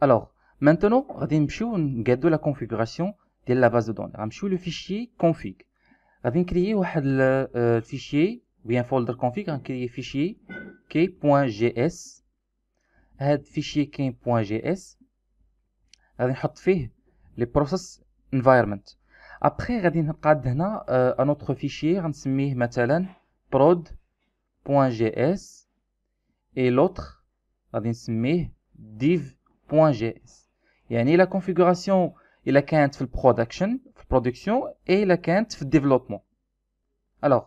Alors, maintenant, on va gérer la configuration de la base de données. On va gérer le fichier config. On va créer le fichier, ou un folder config, on hein, va créer fichier k.ggs, fichier k.ggs, on va créer le process environment. Après, on va donner un autre fichier, on va dire metallen prod.ggs, et l'autre, on va dire div. .js يعني لا كونفيغوراسيون الا كانت في البرودكشن في البرودكسيون اي الا كانت في الديفلوبمون الوغ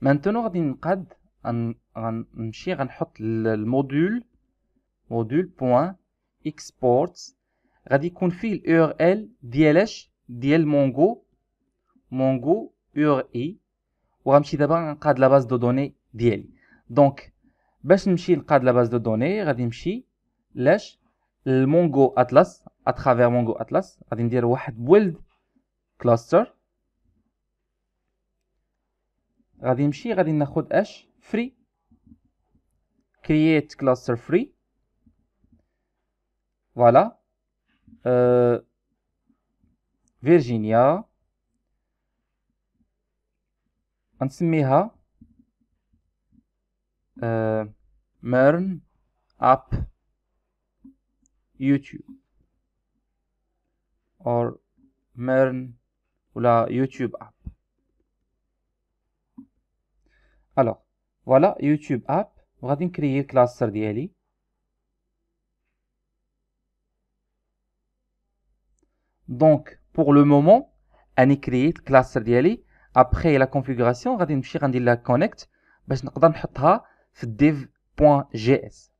مانتونو غادي نقاد غنمشي غنحط الموديول موديول بوان اكسبورت غادي يكون فيه الاي ار ال ديالاش ديال مونغو مونغو اي ار اي وغنمشي دابا غنقاد لا باز دو دوني ديالي دونك باش نمشي نقاد لا باز دو دوني غادي نمشي لاش المونجو اتلس اترافير مونجو اتلس غادي ندير واحد بولد كلاستر غادي نمشي غادي ناخد اش فري كرييت كلاستر فري فوالا فيرجينيا غنسميها أه... ميرن اب يوتيوب or ميرن ولا يوتيوب اب الو فوالا يوتيوب اب وغادي نكريي الكلاستر ديالي دونك بوغ لو مومون اني كرييت الكلاستر ديالي ابخي لا كونفيغوراسيون غادي نمشي غندير لها كونيكت باش نقدر نحطها في الديف جي اس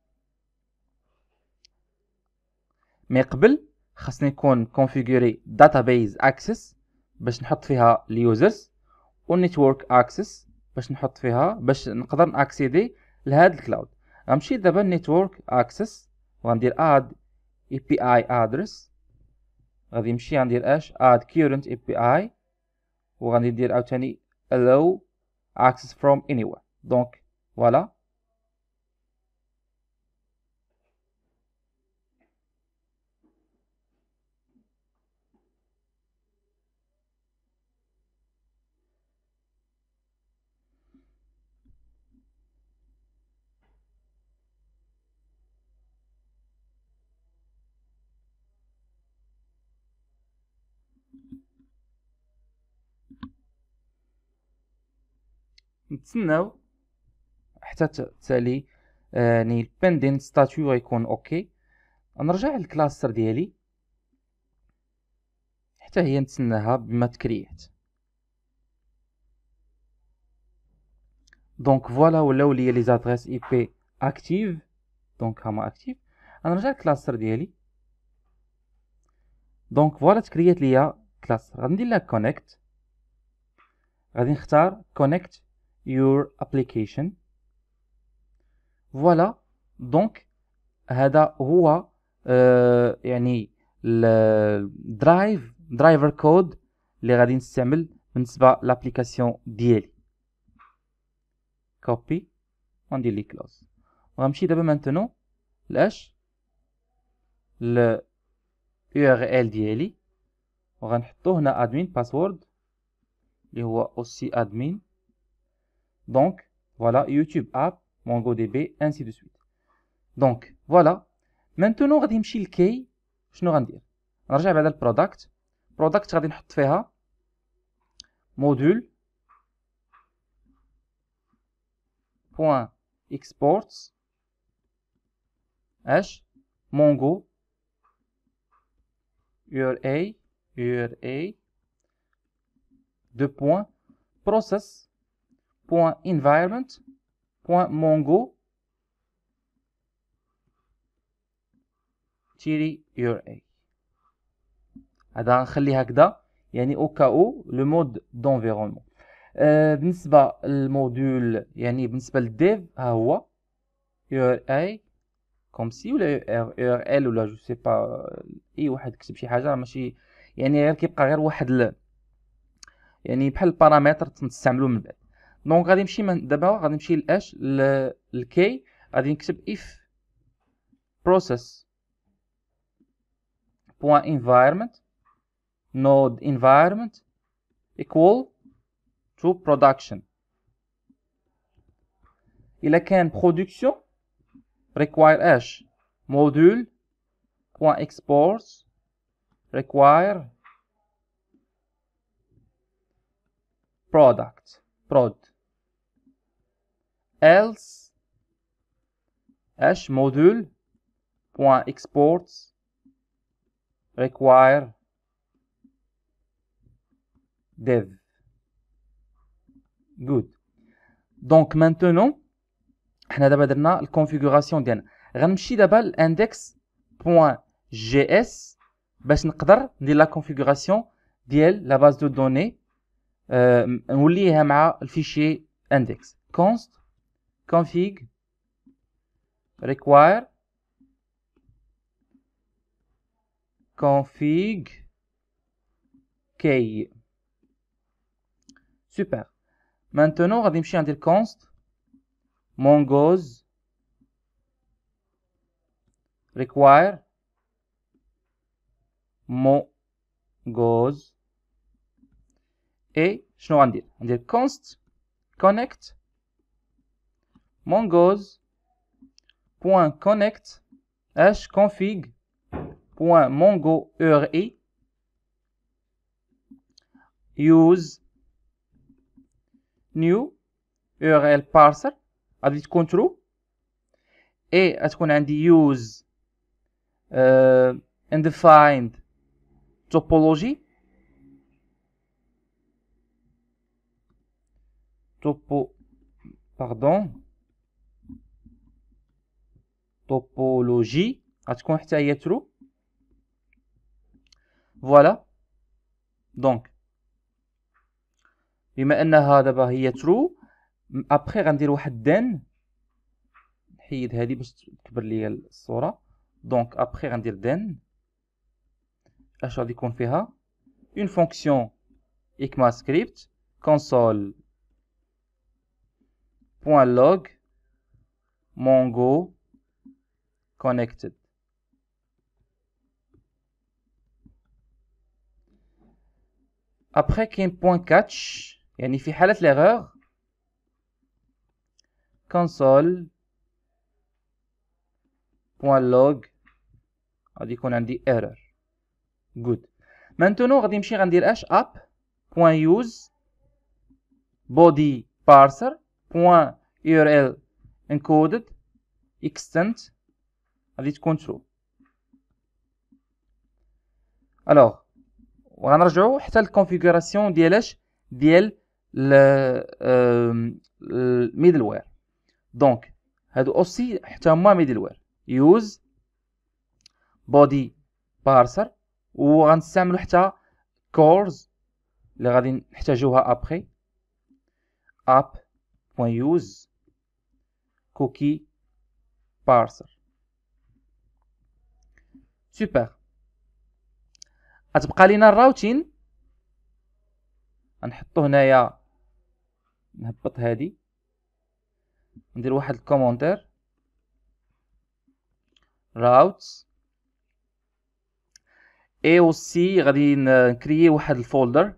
مي قبل خاصني نكون كونفيغوري داتابيز اكسس باش نحط فيها اليوزرز والنيتورك اكسس باش نحط فيها باش نقدر ناكسيدي لهذا الكلاود غنمشي دابا النيتورك اكسس وغندير اد اي بي اي ادرس غادي نمشي غندير اش اد كيرنت اي بي اي وغادي ندير عاوتاني allow access from anywhere دونك فوالا نتسناو حتى تالي يعني البندين ستاتيو غيكون اوكي نرجع للكلاستر ديالي حتى هي نتسناها بما تكريات دونك فوالا ولاو ليا لي زادريس اي بي اكتيف دونك هما اكتيف نرجع للكلاستر ديالي دونك فوالا تكريات ليا كلاستر غندير لها كونيكت غادي نختار كونيكت your application فوالا دونك هذا هو uh, يعني الدرايف درايفر كود اللي غادي نستعمل بالنسبه لابليكاسيون ديالي كوبي وندير لي كلوز وغنمشي دابا مانتونو لاش ل يو ار ال ديالي وغنحطو هنا ادمين باسورد اللي هو اوسي ادمين Donc, voilà, YouTube App, MongoDB, ainsi de suite. Donc, voilà. Maintenant, on va faire le key. Je vais dire. On va faire le product. Product, je vais mettre le module. Point exports. H. Mongo. URA. URA. Deux Process. .environment .mongo تيري يور اي هذا غنخليه هكذا يعني او كاو لو مود دونفيرونمون بالنسبه للموديول يعني بالنسبه للديف ها هو يور اي كوم سي ولا يور ال ولا جو سي با اي واحد كتب شي حاجه ماشي يعني غير كيبقى غير واحد ل... يعني بحال البارامتر تنستعملو من بعد دونك غادي نمشي من دابا غادي نمشي لاش لكي غادي نكتب اف process point environment node environment equal to production الا كان production require اش module point export require product prod else, h module require dev good donc maintenant on a la configuration ramshi ramchida index.gs index js de la configuration dial la base de données on avec le fichier index const config require config key super maintenant on va dire const mongos require mongos et je غندير dire const connect mongos.connect use new url parser et control et qu'on a عندي use undefined euh, topology topo pardon topologie غتكون حتى هي ترو فوالا دونك بما انها دابا هي ترو ابخي غندير واحد دان نحيد هذه باش تكبر ليا الصوره دونك ابخي غندير دان اش غادي يكون فيها اون فونكسيون اكما سكريبت كونسول بوان لوغ مونغو connected après كاين point catch يعني في حالة l'erreur console point log غادي يكون عندي error good maintenant غادي نمشي غندير اش app point use body parser point url encoded extent غادي تكون ترو الوغ وغنرجعو حتى الكونفيغوراسيون ديالاش ديال الميدل وير دونك هادو اوسي حتى هما ميدل وير يوز بودي بارسر وغنستعملو حتى كورز اللي غادي نحتاجوها ابخي app.use cookie parser سوبر غتبقى لينا الراوتين غنحطو هنايا نهبط هادي ندير واحد الكومونتير راوت اي و سي غادي نكريي واحد الفولدر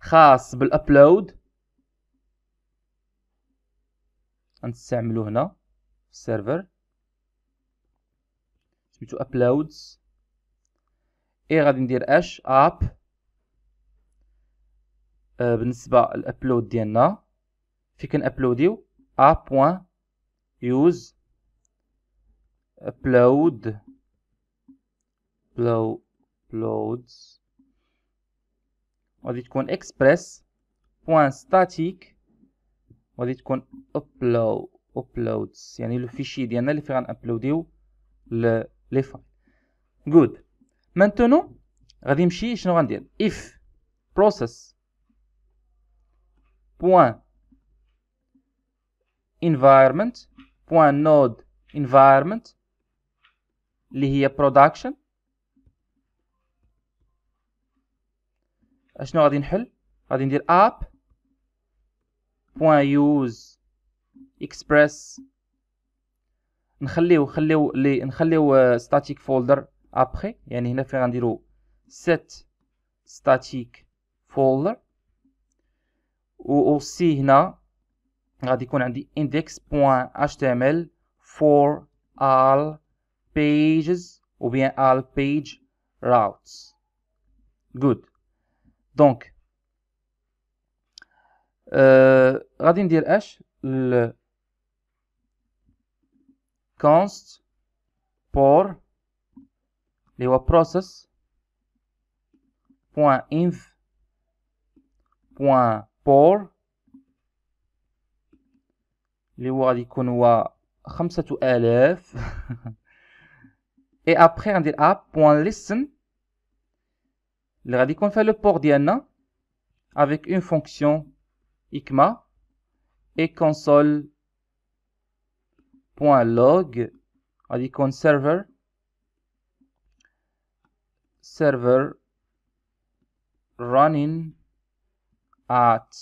خاص بالابلود غنستعملو هنا في السيرفر سميتو ابلودز اي غادي ندير اش اب آه بالنسبه للابلود ديالنا في كن ابلوديو اب بوان يوز ابلود بلو بلودز غادي تكون اكسبريس بوان ستاتيك غادي تكون ابلو ابلودز يعني لو فيشي ديالنا اللي فيه غنابلوديو لي فايل جود مانتونو غادي نمشي شنو غندير اف بروسيس بوان environment بوان نود انفايرمنت اللي هي production اشنو غادي نحل غادي ندير اب بوان يوز express نخليو نخليو لي نخليو ستاتيك فولدر ابخي يعني هنا فين غنديرو set static folder و اوسي هنا غادي يكون عندي index.html for all pages ou bien all page routes good دونك euh, غادي ندير اش ل const port le process point inf point pour le word icon 5000 et après on dit app point le radi fait le port diana avec une fonction ikma et console .log غادي يكون server server running at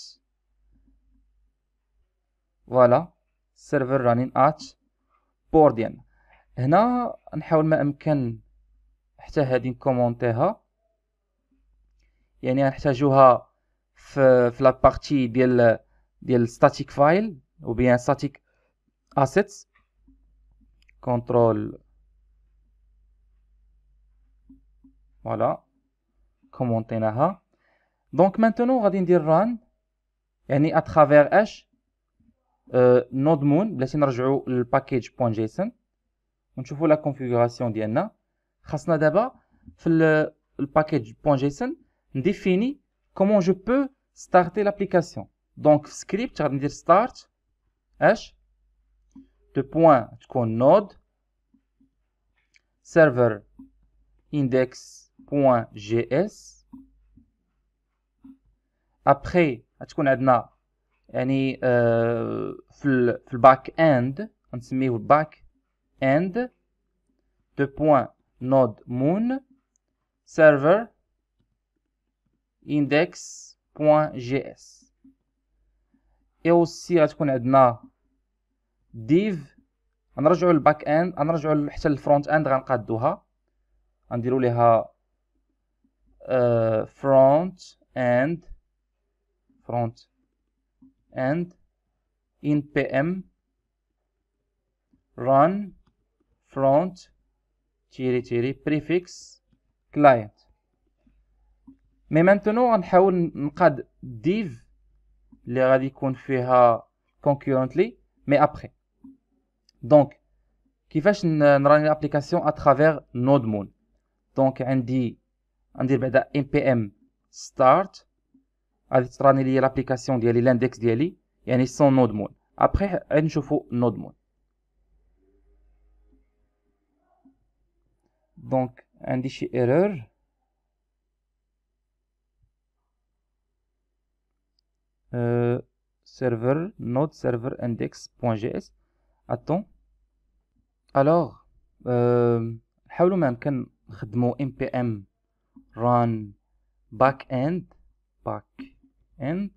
فوالا server running at بورديان هنا نحاول ما امكن حتى هادي نكومونتيها يعني نحتاجوها في في لابارتي ديال ديال ستاتيك فايل او بيان ستاتيك اسيتس contrôle voilà comment là donc maintenant on va dire run يعني à travers h euh, node moon package.json. نرجعوا trouve ونشوفوا لا configuration ديالنا خاصنا دابا في package.json. définit comment je peux starter l'application donc script غادي dire start h de point node server index.js après on a any back end on se met back end de point node moon server index.js et aussi qu'on ديف غنرجعوا للباك اند غنرجعوا حتى للفرونت اند غنقادوها غنديروا ليها فرونت آه، اند فرونت اند ان بي ام run front تيري تيري prefix client مي مانتونو غنحاول نقاد ديف اللي غادي يكون فيها concurrently مي ابخي donc qui fait une application à travers NodeMoon. donc on dit on start On cette l'application de l'index d'aller et est sans NodeMoon. après on chauffe Node donc on dit chez erreur serveur Node serveur index GS attend الوغ نحاولوا euh, ما امكن نخدموا ام بي ام ران باك اند باك اند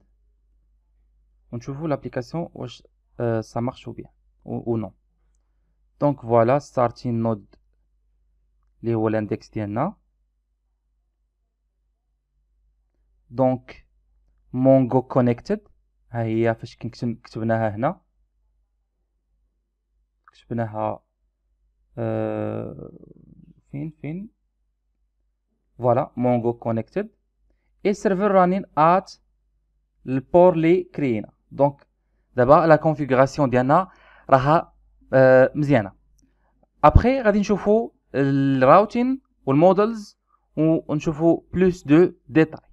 ونشوفوا لابليكاسيون واش آه، سا مارشو بيان او نو دونك فوالا ستارتين نود اللي هو الاندكس ديالنا دونك مونجو كونكتد ها هي فاش كتبناها هنا كتبناها Euh, fin, fin Voilà, Mongo connected Et server running at Le port l'écran Donc, d'abord, la configuration D'Iana, raha euh, Après, on va euh, le routing Ou le models Ou on plus de détails